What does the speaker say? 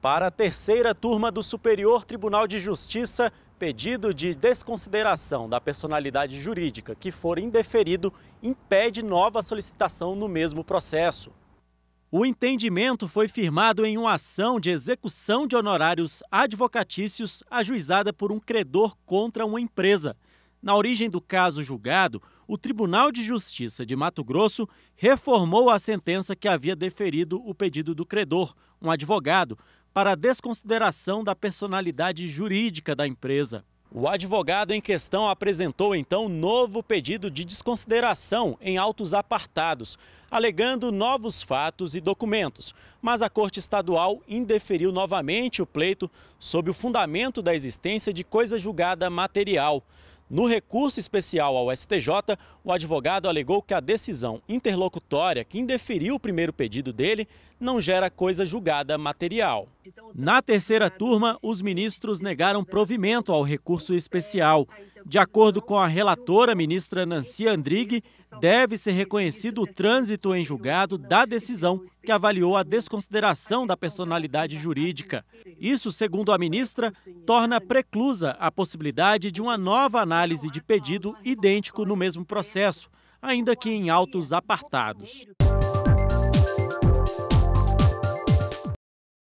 para a terceira turma do Superior Tribunal de Justiça pedido de desconsideração da personalidade jurídica que for indeferido impede nova solicitação no mesmo processo. O entendimento foi firmado em uma ação de execução de honorários advocatícios ajuizada por um credor contra uma empresa. Na origem do caso julgado, o Tribunal de Justiça de Mato Grosso reformou a sentença que havia deferido o pedido do credor, um advogado, para a desconsideração da personalidade jurídica da empresa. O advogado em questão apresentou então novo pedido de desconsideração em autos apartados, alegando novos fatos e documentos. Mas a Corte Estadual indeferiu novamente o pleito sob o fundamento da existência de coisa julgada material. No recurso especial ao STJ, o advogado alegou que a decisão interlocutória que indeferiu o primeiro pedido dele não gera coisa julgada material. Na terceira turma, os ministros negaram provimento ao recurso especial. De acordo com a relatora, ministra Nancy Andrighi, deve ser reconhecido o trânsito em julgado da decisão que avaliou a desconsideração da personalidade jurídica. Isso, segundo a ministra, torna preclusa a possibilidade de uma nova análise de pedido idêntico no mesmo processo, ainda que em autos apartados.